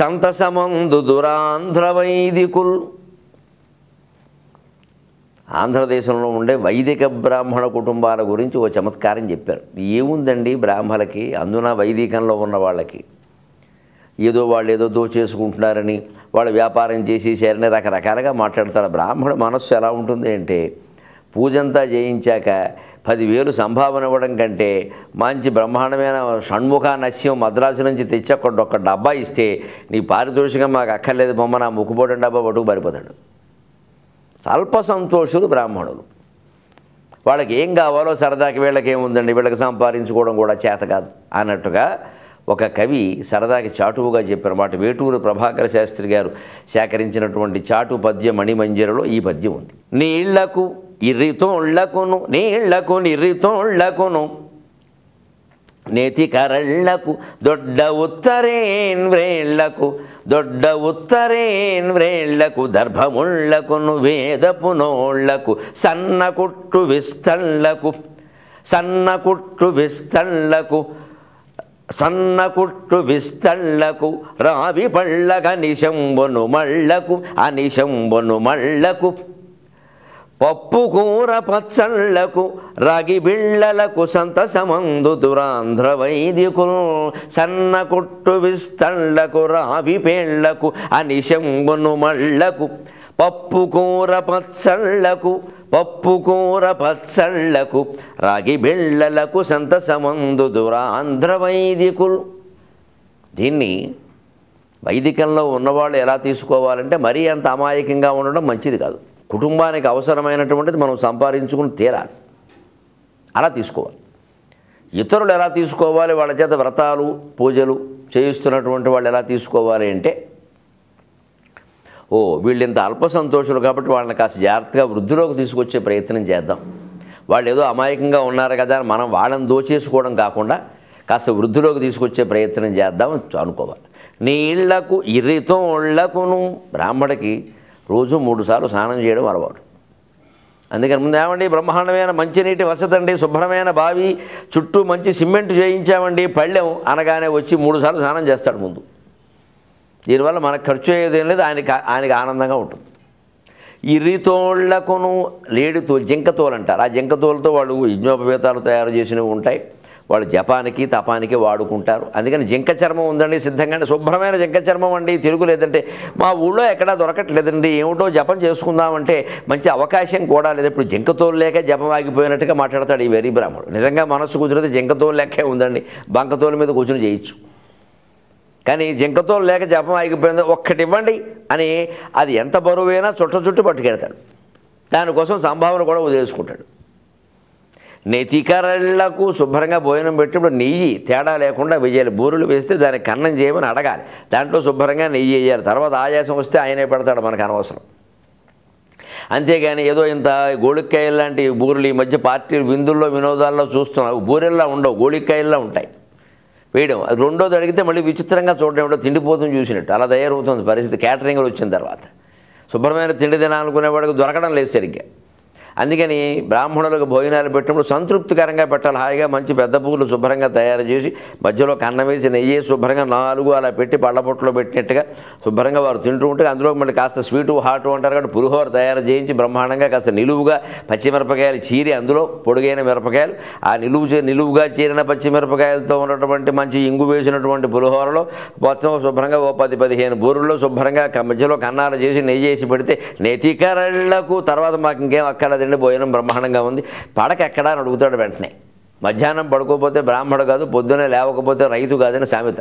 సంతసమందు దురాంధ్ర వైదికుల్ ఆంధ్రదేశంలో ఉండే వైదిక బ్రాహ్మణ కుటుంబాల గురించి ఓ చమత్కారం చెప్పారు ఏముందండి బ్రాహ్మణులకి అందున వైదికంలో ఉన్న వాళ్ళకి ఏదో వాళ్ళు ఏదో దోచేసుకుంటున్నారని వాళ్ళు వ్యాపారం చేసేసారని రకరకాలుగా మాట్లాడతారు బ్రాహ్మణ మనస్సు ఎలా ఉంటుంది అంటే పూజంతా చేయించాక పదివేలు సంభావన ఇవ్వడం కంటే మంచి బ్రహ్మాండమైన షణ్ముఖ నస్యం మద్రాసు నుంచి తెచ్చి ఒక డబ్బా ఇస్తే నీ పారితోషికం మాకు అక్కర్లేదు బొమ్మ నా ముక్కుపోటం డబ్బా పట్టుకు పారిపోతాడు అల్ప సంతోషులు బ్రాహ్మణులు వాళ్ళకి ఏం కావాలో సరదాకి వీళ్ళకి ఏముందండి వీళ్ళకి సంపాదించుకోవడం కూడా చేత కాదు అన్నట్టుగా ఒక కవి సరదాకి చాటువుగా చెప్పిన మాట వేటూరు ప్రభాకర శాస్త్రి గారు సేకరించినటువంటి చాటు పద్య మణిమంజరులో ఈ పద్యం ఉంది నీళ్లకు ఇర్రితోళ్లకును నీళ్లకు నిర్రితోళ్లకును నేతి కరళ్లకు దొడ్డ ఉత్తరేన్ వ్రేళ్లకు దొడ్డ ఉత్తరేన్ వ్రేళ్లకు దర్భముళ్లకును వేదపు నోళ్లకు సన్నకుట్టు విస్తళ్లకు సన్నకుట్టు విస్తళ్లకు సన్నకుట్టు విస్తళ్లకు రావి పళ్ళగ నిశంబును మళ్ళకు అనిశంబును మళ్ళకు పప్పు కూర పచ్చళ్లకు రాగి బిళ్ళలకు సంత సమందు దురాంధ్ర వైదికులు సన్న కొట్టు విస్తళ్లకు రావి పేళ్లకు అనిశంబును మళ్లకు పప్పు కూర పచ్చళ్లకు పప్పు కూర పచ్చళ్లకు రాగి బిళ్ళలకు సంత సమందు దురాంధ్ర వైదికులు దీన్ని వైదికంలో ఉన్నవాళ్ళు ఎలా తీసుకోవాలంటే మరీ అంత అమాయకంగా ఉండడం మంచిది కాదు కుటుంబానికి అవసరమైనటువంటిది మనం సంపాదించుకుని తీరాలి అలా తీసుకోవాలి ఇతరులు ఎలా తీసుకోవాలి వాళ్ళ చేత వ్రతాలు పూజలు చేయిస్తున్నటువంటి వాళ్ళు ఎలా తీసుకోవాలి అంటే ఓ వీళ్ళు ఇంత అల్ప సంతోషులు కాబట్టి వాళ్ళని కాస్త జాగ్రత్తగా వృద్ధిలోకి తీసుకొచ్చే ప్రయత్నం చేద్దాం వాళ్ళు ఏదో అమాయకంగా ఉన్నారు కదా అని మనం వాళ్ళని దోచేసుకోవడం కాకుండా కాస్త వృద్ధిలోకి తీసుకొచ్చే ప్రయత్నం చేద్దాం అనుకోవాలి నీళ్లకు ఇరితోళ్లకును బ్రాహ్మడికి రోజు మూడుసార్లు స్నానం చేయడం అలవాటు అందుకని ముందు ఏమండి బ్రహ్మాండమైన మంచినీటి వసతండి శుభ్రమైన బావి చుట్టూ మంచి సిమెంట్ చేయించామండి పళ్ళెం అనగానే వచ్చి మూడుసార్లు స్నానం చేస్తాడు ముందు దీనివల్ల మనకు ఖర్చు అయ్యేదేం లేదు ఆయనకి ఆయనకి ఆనందంగా ఉంటుంది ఇరితోళ్లకును లేడితో జింకతోలు అంటారు ఆ జింకతోలతో వాళ్ళు యజ్ఞోపవేతాలు తయారు చేసినవి ఉంటాయి వాళ్ళు జపానికి తపానికి వాడుకుంటారు అందుకని జింక చర్మం ఉందండి సిద్ధంగానే శుభ్రమైన జింక చర్మం అండి తెలుగు లేదంటే మా ఊళ్ళో ఎక్కడా దొరకట్లేదండి ఏమిటో జపం చేసుకుందామంటే మంచి అవకాశం కూడా లేదు ఇప్పుడు జింకతో లేక జపం ఆగిపోయినట్టుగా మాట్లాడతాడు ఈ వెరీ బ్రాహ్మడు నిజంగా మనస్సు కుదిరితే జింకతో లెక్కే ఉందండి బంకతోల మీద కూర్చుని చేయొచ్చు కానీ జింకతో లేక జపం ఆగిపోయింది ఒక్కటి ఇవ్వండి అని అది ఎంత బరువైనా చుట్ట చుట్టూ పట్టుకెడతాడు దానికోసం సంభావన కూడా వదిలేసుకుంటాడు నెతికరళ్లకు శుభ్రంగా భోజనం పెట్టినప్పుడు నెయ్యి తేడా లేకుండా వేయాలి బూరెలు వేస్తే దానికి కన్నం చేయమని అడగాలి దాంట్లో శుభ్రంగా నెయ్యి వేయాలి తర్వాత ఆయాసం వస్తే ఆయనే పెడతాడు మనకు అనవసరం అంతేగాని ఏదో ఇంత గోళిక్కాయలు లాంటి బూరెలు ఈ మధ్య పార్టీలు విందుల్లో వినోదాల్లో చూస్తున్నావు బూరెల్లా ఉండవు గోళిక్కాయల్లా ఉంటాయి వేయడం అది రెండోది అడిగితే మళ్ళీ విచిత్రంగా చూడడం ఏంటో తిండిపోతుంది చూసినట్టు అలా తయారవుతుంది పరిస్థితి క్యాటరింగ్లు వచ్చిన తర్వాత శుభ్రమైన తిండి వాడికి దొరకడం లేదు సరిగ్గా అందుకని బ్రాహ్మణులకు భోజనాలు పెట్టినప్పుడు సంతృప్తికరంగా పెట్టాలి హాయిగా మంచి పెద్ద పువ్వులు శుభ్రంగా తయారు చేసి మధ్యలో కన్నం వేసి నెయ్యి శుభ్రంగా నాలుగు అలా పెట్టి పళ్ళపొట్టులో పెట్టినట్టుగా శుభ్రంగా వారు తింటూ ఉంటే అందులో మళ్ళీ కాస్త స్వీటు హాటు అంటారు కాబట్టి పులిహోర తయారు చేయించి బ్రహ్మాండంగా కాస్త నిలువుగా పచ్చిమిరపకాయలు చీరి అందులో పొడుగైన మిరపకాయలు ఆ నిలువు నిలువుగా చీరిన పచ్చిమిరపకాయలతో ఉన్నటువంటి మంచి ఇంగు వేసినటువంటి పులిహోరలో మొత్తం శుభ్రంగా ఓ పది పదిహేను బూరుల్లో శుభ్రంగా మధ్యలో కన్నాలు చేసి నెయ్యి చేసి పెడితే నెతికరళ్లకు తర్వాత మాకు ఇంకేం అక్కర్లేదు రాత్రి భోజనం బ్రహ్మాండంగా ఉంది పడక ఎక్కడా అని అడుగుతాడు వెంటనే మధ్యాహ్నం పడుకోకపోతే బ్రాహ్మడు కాదు పొద్దునే లేవకపోతే రైతు కాదని సామెత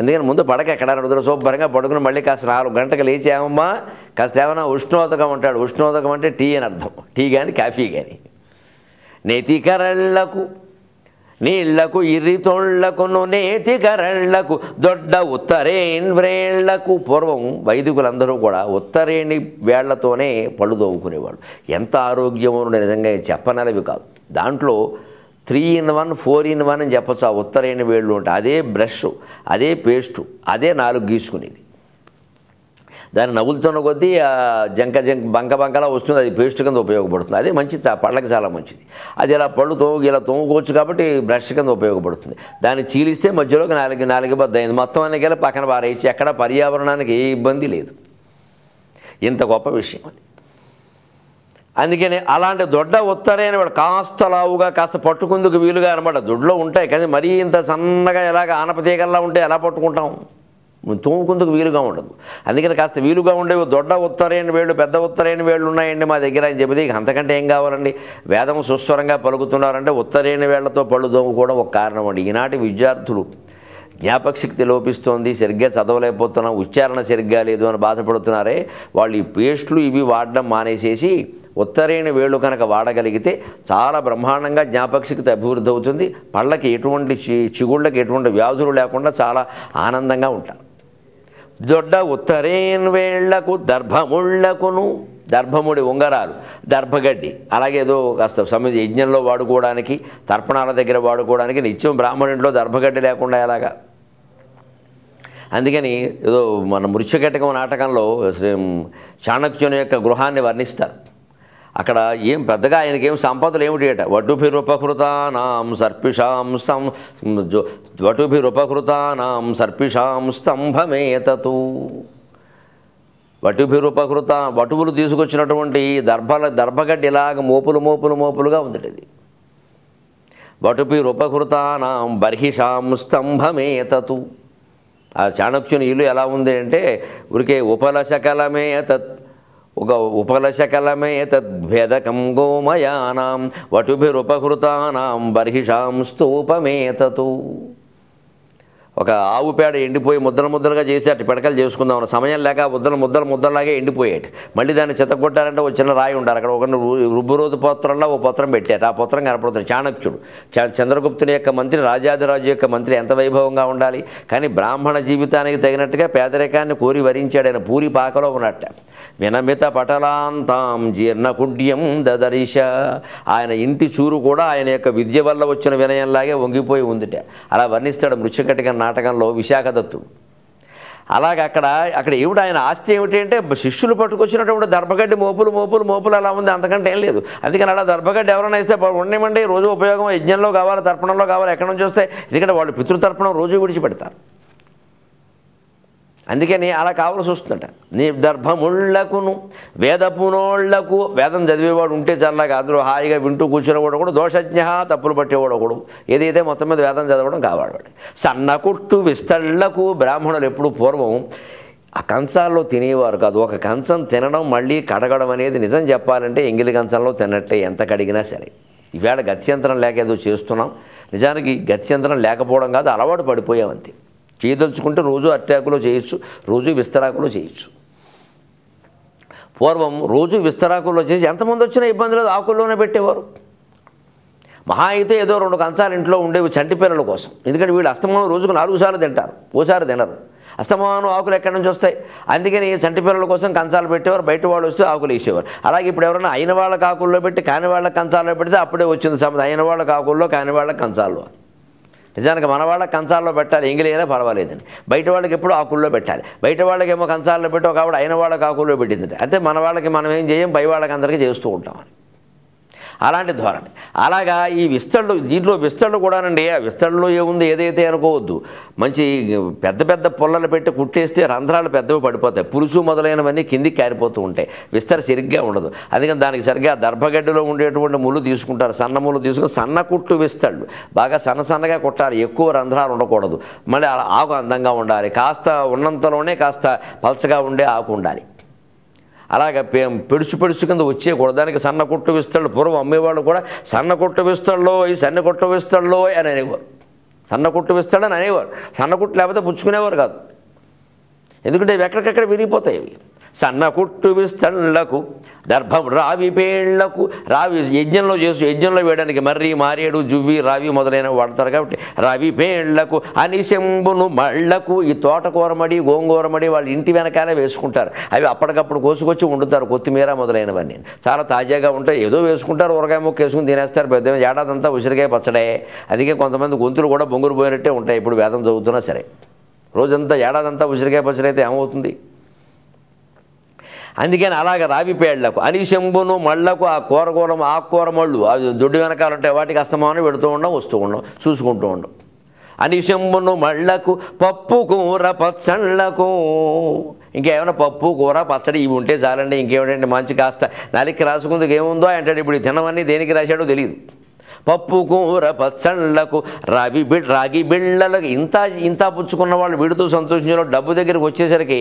ఎందుకని ముందు పడక ఎక్కడ అడుగుతాడు శుభ్రంగా పడుకుని మళ్ళీ కాస్త నాలుగు గంటకు ఏమమ్మా కాస్త ఏమన్నా ఉష్ణోదకం అంటాడు ఉష్ణోదకం అంటే టీ అని అర్థం టీ కానీ కాఫీ కానీ నేతికరళ్లకు నీళ్లకు ఇరితోళ్లకు నేతి కరళ్లకు దొడ్డ ఉత్తరేణ్ వ్రేళ్లకు పూర్వం వైదికులందరూ కూడా ఉత్తరేణి వేళ్లతోనే పళ్ళు తోముకునేవాడు ఎంత ఆరోగ్యమో నిజంగా చెప్పనలవి కాదు దాంట్లో three in one four in one అని చెప్పచ్చు ఆ ఉత్తరేణి వేళ్ళు ఉంటాయి అదే బ్రష్ అదే పేస్టు అదే నాలుగు గీసుకునేది దాన్ని నవ్వులుతున్న కొద్దీ జంక జంక బంక బంకలా వస్తుంది అది పేస్ట్ కింద ఉపయోగపడుతుంది అది మంచి పళ్ళకి చాలా మంచిది అది ఇలా పళ్ళు తోము ఇలా తోముకోవచ్చు కాబట్టి బ్రష్ కింద ఉపయోగపడుతుంది దాన్ని చీలిస్తే మధ్యలోకి నాలుగు నాలుగు బద్ద అయింది మొత్తం అన్నికెళ్ళి పక్కన పారేయచ్చు ఎక్కడ పర్యావరణానికి ఏ ఇబ్బంది లేదు ఇంత గొప్ప విషయం అది అందుకని అలాంటి దొడ్డ ఉత్తరైన వాడు కాస్త లావుగా కాస్త పట్టుకుందుకు వీలుగా అనమాట దొడ్లో ఉంటాయి కానీ మరీ ఇంత సన్నగా ఎలాగ ఆనపతీగల్లా ఉంటే ఎలా పట్టుకుంటాం తోముకుందుకు వీలుగా ఉండదు అందుకని కాస్త వీలుగా ఉండేవి దొడ్డ ఉత్తరైన వేళ్ళు పెద్ద ఉత్తరైన వేళ్ళు ఉన్నాయండి మా దగ్గర అని చెబితే అంతకంటే ఏం కావాలండి వేదం సుస్వరంగా పలుకుతున్నారంటే ఉత్తరైన వేళ్లతో పళ్ళు తోముకోవడం ఒక కారణం అండి ఈనాటి విద్యార్థులు జ్ఞాపకశక్తి లోపిస్తోంది సరిగ్గా చదవలేకపోతున్నాం ఉచ్చారణ సరిగ్గా లేదు అని బాధపడుతున్నారే వాళ్ళు ఈ పేస్టులు ఇవి వాడడం మానేసేసి ఉత్తరైన వేళ్ళు కనుక వాడగలిగితే చాలా బ్రహ్మాండంగా జ్ఞాపకశక్తి అభివృద్ధి అవుతుంది పళ్ళకి ఎటువంటి చిగుళ్ళకి ఎటువంటి వ్యాధులు లేకుండా చాలా ఆనందంగా ఉంటారు దొడ్డ ఉత్తరేన్ వేళ్లకు దర్భముళ్లకును దర్భముడి ఉంగరాలు దర్భగడ్డి అలాగే ఏదో కాస్త సమయం యజ్ఞంలో వాడుకోవడానికి తర్పణాల దగ్గర వాడుకోవడానికి నిత్యం బ్రాహ్మణుంట్లో దర్భగడ్డి లేకుండా ఎలాగా అందుకని ఏదో మన మృత్యుఘటకం నాటకంలో చాణక్యుని యొక్క గృహాన్ని వర్ణిస్తారు అక్కడ ఏం పెద్దగా ఆయనకి ఏం సంపదలు ఏమిటి అట రూపకృతానాం సర్పిషాం సం రూపకృతానాం సర్పిషాం వటుభి రూపకృత వటువులు తీసుకొచ్చినటువంటి దర్భల దర్భగడ్డి ఇలాగ మోపులు మోపులు మోపులుగా ఉంది ఇది రూపకృతానాం బర్హిషాం స్తంభమేతూ ఆ చాణక్యుని ఇల్లు ఎలా ఉంది అంటే ఉరికే ఉపలశకలమే తత్ उग उपलशकलमेतद्भेदकं गोमयानां वटुभिरुपहृतानां बर्हिषां स्तूपमेततु ఒక ఆవు పేడ ఎండిపోయి ముద్ర ముద్దలుగా చేసి అటు పిడకలు చేసుకుందాం సమయం లేక ముద్దలు ముద్దలు ముద్దలాగే ఎండిపోయాడు మళ్ళీ దాన్ని చెత్తగొట్టాలంటే ఒక చిన్న రాయి ఉండాలి అక్కడ ఒక రుబ్బురోజు పత్రంలో ఓ పత్రం పెట్టాడు ఆ పత్రం కనపడుతుంది చాణక్యుడు చంద్రగుప్తుని యొక్క మంత్రి రాజాదిరాజు యొక్క మంత్రి ఎంత వైభవంగా ఉండాలి కానీ బ్రాహ్మణ జీవితానికి తగినట్టుగా పేదరికాన్ని కోరి వరించాడైన పూరి పాకలో ఉన్నట్ట వినమిత పటలాంతాం జీర్ణకుడ్యం దదరీష ఆయన ఇంటి చూరు కూడా ఆయన యొక్క విద్య వల్ల వచ్చిన వినయంలాగే వంగిపోయి ఉందిట అలా వర్ణిస్తాడు మృత్యుకటిగా నాటకంలో విశాఖదత్తుడు అలాగే అక్కడ అక్కడ ఏమిటి ఆయన ఆస్తి ఏమిటి అంటే శిష్యులు పట్టుకొచ్చినటువంటి దర్భగడ్డి మోపులు మోపులు మోపులు అలా ఉంది అంతకంటే ఏం లేదు అందుకని అలా దర్భగడ్డి ఎవరైనా ఇస్తే ఉండేమండి రోజు ఉపయోగం యజ్ఞంలో కావాలి తర్పణంలో కావాలి ఎక్కడి నుంచి వస్తే ఎందుకంటే వాళ్ళు పితృతర్పణం రోజు విడిచిపెడతారు అందుకని అలా కావాల్సి వస్తుందట నిర్దర్భముళ్లకును వేదపునోళ్లకు వేదం చదివేవాడు ఉంటే చల్లగా అందులో హాయిగా వింటూ కూర్చునేవాడు కూడా దోషజ్ఞ తప్పులు పట్టేవాడు కూడా ఏదైతే మొత్తం మీద వేదం చదవడం కావాడు సన్నకుట్టు విస్తళ్లకు బ్రాహ్మణులు ఎప్పుడు పూర్వం ఆ కంచాల్లో తినేవారు కాదు ఒక కంచం తినడం మళ్ళీ కడగడం అనేది నిజం చెప్పాలంటే ఎంగిలి కంచంలో తినట్టే ఎంత కడిగినా సరే ఈవేళ గత్యంతరం లేక ఏదో చేస్తున్నాం నిజానికి గత్యంతరం లేకపోవడం కాదు అలవాటు పడిపోయామంతే చేయదలుచుకుంటే రోజు అట్టాకులో చేయొచ్చు రోజు విస్తరాకులో చేయొచ్చు పూర్వం రోజు విస్తరాకుల్లో చేసి ఎంతమంది వచ్చినా ఇబ్బంది లేదు ఆకుల్లోనే పెట్టేవారు మహా అయితే ఏదో రెండు కంచాలు ఇంట్లో ఉండేవి చంటి పిల్లల కోసం ఎందుకంటే వీళ్ళు అస్తమానం రోజుకు నాలుగు సార్లు తింటారు ఓసారి తినరు అస్తమానం ఆకులు ఎక్కడి నుంచి వస్తాయి అందుకని చంటి పిల్లల కోసం కంచాలు పెట్టేవారు బయట వాళ్ళు వస్తే ఆకులు వేసేవారు అలాగే ఇప్పుడు ఎవరైనా అయిన వాళ్ళ కాకుల్లో పెట్టి కాని వాళ్ళ కంచాల్లో పెడితే అప్పుడే వచ్చింది సమయం అయిన వాళ్ళ కాకుల్లో కాని వాళ్ళ కంచాల్లో నిజానికి మన వాళ్ళకి కంచాల్లో పెట్టాలి ఎంగిలైనా పర్వాలేదని బయట వాళ్ళకి ఎప్పుడు ఆకుల్లో పెట్టాలి బయట వాళ్ళకేమో కంచాల్లో పెట్టావు కాబట్టి అయిన వాళ్ళకి ఆకుల్లో పెట్టిందంటే అయితే మన వాళ్ళకి మనం ఏం చేయం పై వాళ్ళకి అందరికీ చేస్తూ ఉంటామని అలాంటి ధోరణి అలాగా ఈ విస్తరణలు దీంట్లో కూడా కూడానండి ఆ విస్తరణలో ఏముంది ఏదైతే అనుకోవద్దు మంచి పెద్ద పెద్ద పొల్లలు పెట్టి కుట్టేస్తే రంధ్రాలు పెద్దవి పడిపోతాయి పులుసు మొదలైనవన్నీ కిందికి కారిపోతూ ఉంటాయి విస్తర సరిగ్గా ఉండదు అందుకని దానికి సరిగ్గా దర్భగడ్డలో ఉండేటువంటి ముళ్ళు తీసుకుంటారు సన్న ముళ్ళు తీసుకుని సన్న కుట్టు విస్తళ్ళు బాగా సన్న సన్నగా కుట్టాలి ఎక్కువ రంధ్రాలు ఉండకూడదు మళ్ళీ ఆకు అందంగా ఉండాలి కాస్త ఉన్నంతలోనే కాస్త పలచగా ఉండే ఆకు ఉండాలి అలాగ పెడుచు పెడుచు కింద వచ్చేయకూడదు దానికి సన్న కొట్టు విస్తళ్ళు పూర్వం అమ్మేవాళ్ళు కూడా సన్న కొట్టు విస్తళ్ళో ఈ సన్న కొట్టు విస్తళ్ళో అని అనేవారు సన్న కొట్టు విస్తళ్ళని అనేవారు సన్న కొట్టు లేకపోతే పుచ్చుకునేవారు కాదు ఎందుకంటే అవి ఎక్కడికక్కడ విరిగిపోతాయి సన్నకుట్టు విస్తళ్లకు దర్భం రావి పేళ్లకు రావి యజ్ఞంలో చేసు యజ్ఞంలో వేయడానికి మర్రి మారేడు జువ్వి రావి మొదలైన వాడతారు కాబట్టి రావి పేళ్లకు అనిశంబును మళ్లకు ఈ తోటకూరమడి గోంగూరమడి వాళ్ళు ఇంటి వెనకాలే వేసుకుంటారు అవి అప్పటికప్పుడు కోసుకొచ్చి వండుతారు కొత్తిమీర మొదలైనవన్నీ చాలా తాజాగా ఉంటాయి ఏదో వేసుకుంటారు ఊరగాయ ముక్క వేసుకుని తినేస్తారు పెద్ద ఏడాదంతా ఉసిరికాయ పచ్చడే అందుకే కొంతమంది గొంతులు కూడా బొంగురు పోయినట్టే ఉంటాయి ఇప్పుడు వేదం చదువుతున్నా సరే రోజంతా ఏడాదంతా ఉసిరికాయ పచ్చడి అయితే ఏమవుతుంది అందుకని అలాగ రావిపేళ్లకు శంభును మళ్ళకు ఆ కూరగూరం ఆకుకూర మళ్ళు అవి దొడ్డు వెనకాలంటే వాటికి అస్తమానం పెడుతూ ఉండం వస్తూ ఉండం చూసుకుంటూ ఉండం అనిశంబును మళ్ళకు పప్పు కూర పచ్చళ్ళకు ఇంకేమైనా పప్పు కూర పచ్చడి ఇవి ఉంటే చాలండి ఇంకేమిటండి మంచి కాస్త నలికి రాసుకుందుకు ఏముందో అంటాడు ఇప్పుడు తినవన్నీ దేనికి రాశాడో తెలియదు పప్పు కూర పచ్చళ్ళకు రావి రాగి బిళ్ళలకు ఇంత ఇంత పుచ్చుకున్న వాళ్ళు విడుతూ సంతోషించిన డబ్బు దగ్గరికి వచ్చేసరికి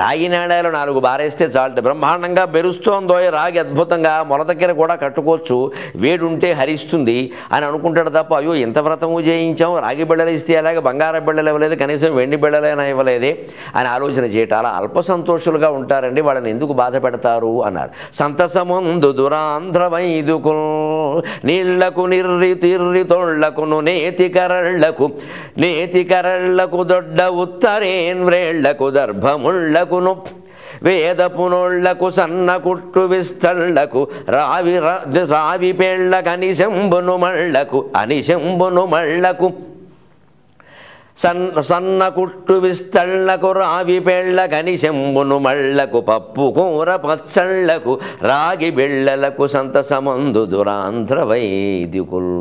రాగి నాణాలు నాలుగు బారేస్తే చాలు బ్రహ్మాండంగా బెరుస్తోందో రాగి అద్భుతంగా మొల దగ్గర కూడా కట్టుకోవచ్చు వేడుంటే హరిస్తుంది అని అనుకుంటాడు తప్ప అయ్యో ఇంత వ్రతము చేయించాం రాగి బిళ్ళలు ఇస్తే అలాగే బంగారం బిళ్ళలు ఇవ్వలేదు కనీసం వెండి బిళ్ళలైనా ఇవ్వలేదే అని ఆలోచన చేయటం అలా అల్ప సంతోషులుగా ఉంటారండి వాళ్ళని ఎందుకు బాధ పెడతారు అన్నారు సంతసముందు దురాంధ్రమైదుకు నీళ్లకు నిర్ తిర్రి తిర్రి తొళ్లకును నేతి కరళ్లకు నేతి కరళ్లకు దొడ్డ ఉత్తరేన్ వ్రేళ్లకు దర్భముళ్లకును వేదపునోళ్లకు సన్న కుట్టు విస్తళ్లకు రావి రావి పేళ్లకు అనిశంబును మళ్లకు అనిశంబును మళ్లకు సన్ సన్న కుట్టు విస్తళ్లకు రావి పెళ్ళ కనిశంబును మళ్ళకు పప్పు కూర పచ్చళ్లకు రాగి బిళ్ళలకు సంతసమందు దురాంధ్ర వైదికుల్